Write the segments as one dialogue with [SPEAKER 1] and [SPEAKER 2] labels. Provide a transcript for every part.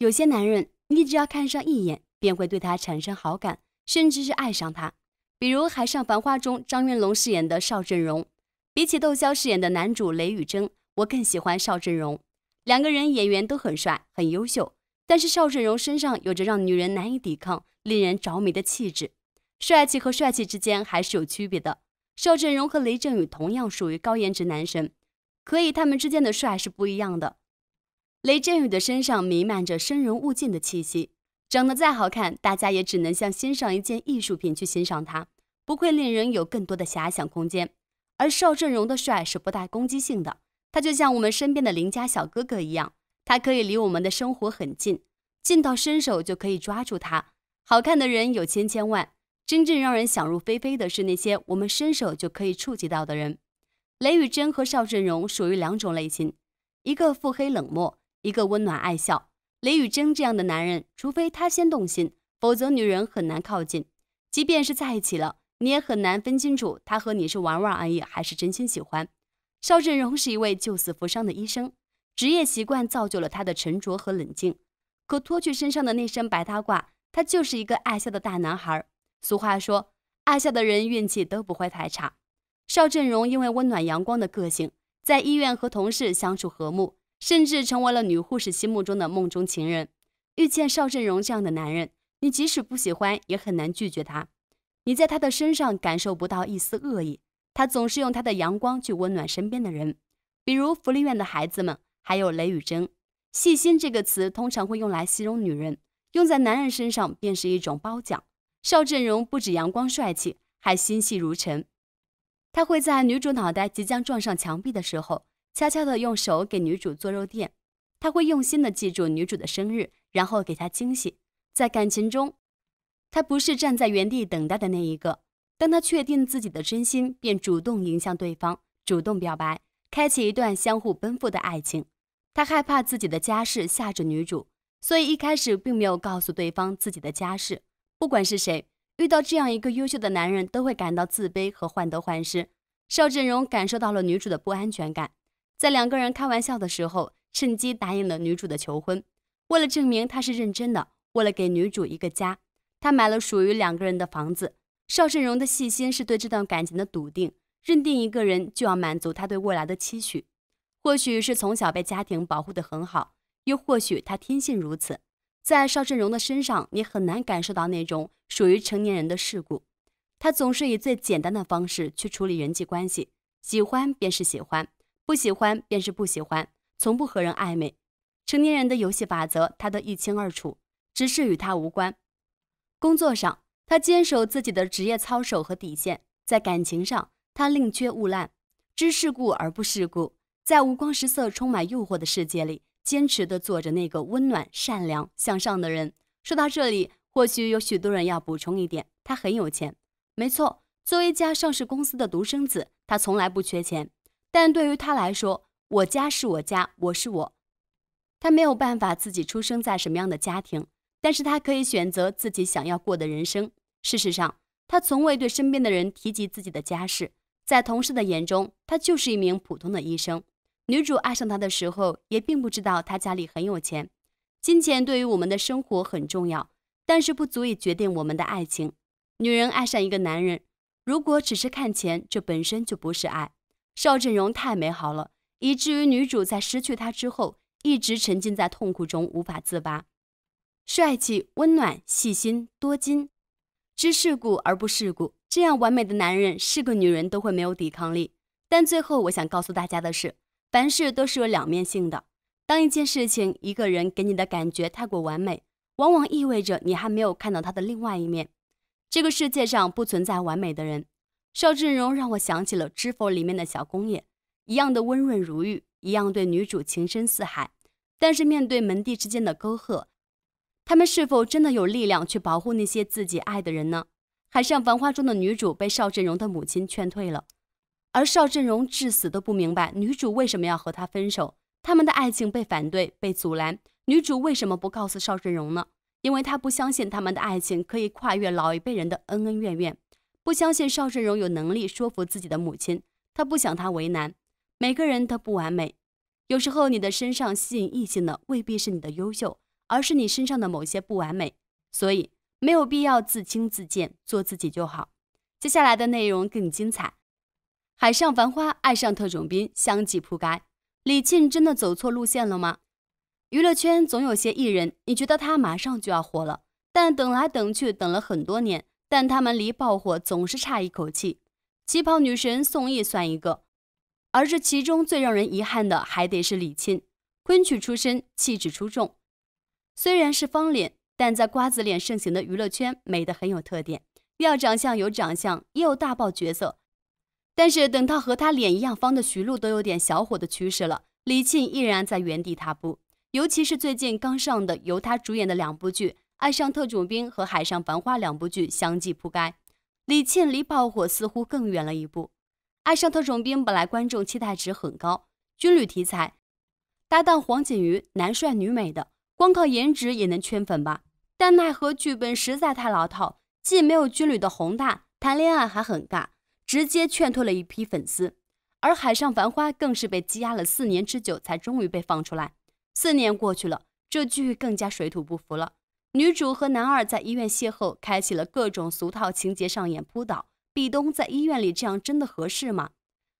[SPEAKER 1] 有些男人，你只要看上一眼，便会对他产生好感，甚至是爱上他。比如《海上繁花》中张云龙饰演的邵振荣，比起窦骁饰演的男主雷宇峥，我更喜欢邵振荣。两个人演员都很帅，很优秀，但是邵振荣身上有着让女人难以抵抗、令人着迷的气质。帅气和帅气之间还是有区别的。邵振荣和雷震宇同样属于高颜值男神，可以，他们之间的帅是不一样的。雷震宇的身上弥漫着生人勿近的气息，长得再好看，大家也只能像欣赏一件艺术品去欣赏他，不会令人有更多的遐想空间。而邵振荣的帅是不带攻击性的，他就像我们身边的邻家小哥哥一样，他可以离我们的生活很近，近到伸手就可以抓住他。好看的人有千千万，真正让人想入非非的是那些我们伸手就可以触及到的人。雷宇真和邵振荣属于两种类型，一个腹黑冷漠。一个温暖爱笑、雷雨征这样的男人，除非他先动心，否则女人很难靠近。即便是在一起了，你也很难分清楚他和你是玩玩而已，还是真心喜欢。邵振荣是一位救死扶伤的医生，职业习惯造就了他的沉着和冷静。可脱去身上的那身白大褂，他就是一个爱笑的大男孩。俗话说，爱笑的人运气都不会太差。邵振荣因为温暖阳光的个性，在医院和同事相处和睦。甚至成为了女护士心目中的梦中情人。遇见邵振荣这样的男人，你即使不喜欢，也很难拒绝他。你在他的身上感受不到一丝恶意，他总是用他的阳光去温暖身边的人，比如福利院的孩子们，还有雷雨珍。细心这个词通常会用来形容女人，用在男人身上便是一种褒奖。邵振荣不止阳光帅气，还心细如尘。他会在女主脑袋即将撞上墙壁的时候。悄悄的用手给女主做肉垫，他会用心的记住女主的生日，然后给她惊喜。在感情中，他不是站在原地等待的那一个，当他确定自己的真心，便主动迎向对方，主动表白，开启一段相互奔赴的爱情。他害怕自己的家世吓着女主，所以一开始并没有告诉对方自己的家世。不管是谁遇到这样一个优秀的男人，都会感到自卑和患得患失。邵振荣感受到了女主的不安全感。在两个人开玩笑的时候，趁机答应了女主的求婚。为了证明他是认真的，为了给女主一个家，他买了属于两个人的房子。邵振荣的细心是对这段感情的笃定，认定一个人就要满足他对未来的期许。或许是从小被家庭保护得很好，又或许他天性如此。在邵振荣的身上，你很难感受到那种属于成年人的世故。他总是以最简单的方式去处理人际关系，喜欢便是喜欢。不喜欢便是不喜欢，从不和人暧昧。成年人的游戏法则，他的一清二楚，只是与他无关。工作上，他坚守自己的职业操守和底线；在感情上，他宁缺毋滥，知世故而不世故。在五光十色、充满诱惑的世界里，坚持的做着那个温暖、善良、向上的人。说到这里，或许有许多人要补充一点：他很有钱。没错，作为一家上市公司的独生子，他从来不缺钱。但对于他来说，我家是我家，我是我，他没有办法自己出生在什么样的家庭，但是他可以选择自己想要过的人生。事实上，他从未对身边的人提及自己的家事，在同事的眼中，他就是一名普通的医生。女主爱上他的时候，也并不知道他家里很有钱。金钱对于我们的生活很重要，但是不足以决定我们的爱情。女人爱上一个男人，如果只是看钱，这本身就不是爱。邵振荣太美好了，以至于女主在失去他之后，一直沉浸在痛苦中无法自拔。帅气、温暖、细心、多金，知世故而不世故，这样完美的男人，是个女人都会没有抵抗力。但最后我想告诉大家的是，凡事都是有两面性的。当一件事情、一个人给你的感觉太过完美，往往意味着你还没有看到他的另外一面。这个世界上不存在完美的人。邵振荣让我想起了《知否》里面的小公爷，一样的温润如玉，一样对女主情深似海。但是面对门第之间的沟壑，他们是否真的有力量去保护那些自己爱的人呢？海上繁花中的女主被邵振荣的母亲劝退了？而邵振荣至死都不明白女主为什么要和他分手。他们的爱情被反对、被阻拦，女主为什么不告诉邵振荣呢？因为他不相信他们的爱情可以跨越老一辈人的恩恩怨怨。不相信邵顺荣有能力说服自己的母亲，他不想他为难。每个人都不完美，有时候你的身上吸引异性的未必是你的优秀，而是你身上的某些不完美，所以没有必要自轻自贱，做自己就好。接下来的内容更精彩，《海上繁花》《爱上特种兵》相继扑街，李沁真的走错路线了吗？娱乐圈总有些艺人，你觉得他马上就要火了，但等来等去，等了很多年。但他们离爆火总是差一口气，旗袍女神宋轶算一个，而这其中最让人遗憾的还得是李沁，昆曲出身，气质出众，虽然是方脸，但在瓜子脸盛行的娱乐圈，美得很有特点。要长相有长相，也有大爆角色，但是等到和他脸一样方的徐璐都有点小火的趋势了，李沁依然在原地踏步。尤其是最近刚上的由他主演的两部剧。《爱上特种兵》和《海上繁花》两部剧相继扑街，李沁离爆火似乎更远了一步。《爱上特种兵》本来观众期待值很高，军旅题材，搭档黄景瑜，男帅女美的，光靠颜值也能圈粉吧？但奈何剧本实在太老套，既没有军旅的宏大，谈恋爱还很尬，直接劝退了一批粉丝。而《海上繁花》更是被积压了四年之久，才终于被放出来。四年过去了，这剧更加水土不服了。女主和男二在医院邂逅，开启了各种俗套情节，上演扑倒。壁咚在医院里这样真的合适吗？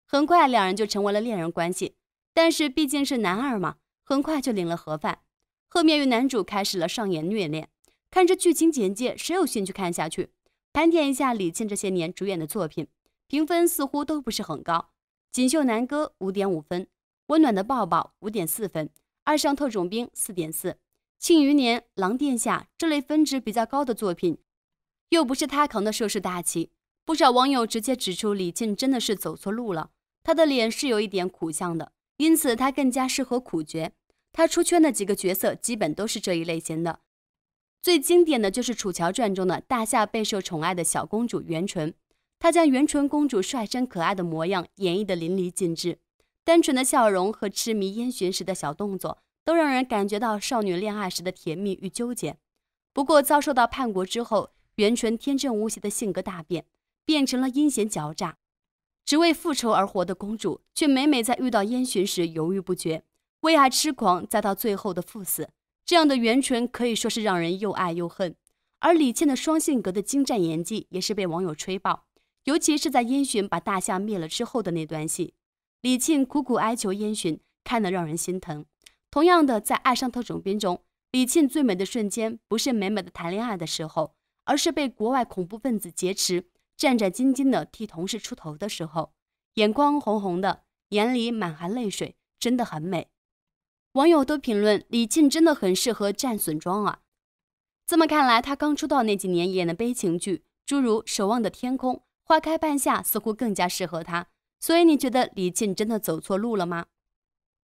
[SPEAKER 1] 很快两人就成为了恋人关系，但是毕竟是男二嘛，很快就领了盒饭。后面与男主开始了上演虐恋。看这剧情简介，谁有兴趣看下去？盘点一下李沁这些年主演的作品，评分似乎都不是很高。《锦绣南歌》五点五分，《温暖的抱抱》五点四分，《爱上特种兵》四点四。庆余年、狼殿下这类分值比较高的作品，又不是他扛的盛世大旗。不少网友直接指出，李沁真的是走错路了。他的脸是有一点苦相的，因此他更加适合苦角。他出圈的几个角色基本都是这一类型的。最经典的就是《楚乔传》中的大夏备受宠爱的小公主元淳，她将元淳公主率真可爱的模样演绎得淋漓尽致，单纯的笑容和痴迷烟熏时的小动作。都让人感觉到少女恋爱时的甜蜜与纠结。不过遭受到叛国之后，元淳天真无邪的性格大变，变成了阴险狡诈、只为复仇而活的公主。却每每在遇到燕洵时犹豫不决，为爱痴狂，再到最后的赴死，这样的元淳可以说是让人又爱又恨。而李沁的双性格的精湛演技也是被网友吹爆，尤其是在燕洵把大夏灭了之后的那段戏，李沁苦苦哀求燕洵，看得让人心疼。同样的，在《爱上特种兵》中，李沁最美的瞬间不是美美的谈恋爱的时候，而是被国外恐怖分子劫持，战战兢兢的替同事出头的时候，眼眶红红的，眼里满含泪水，真的很美。网友都评论李沁真的很适合战损妆啊。这么看来，她刚出道那几年演的悲情剧，诸如《守望的天空》《花开半夏》，似乎更加适合她。所以，你觉得李沁真的走错路了吗？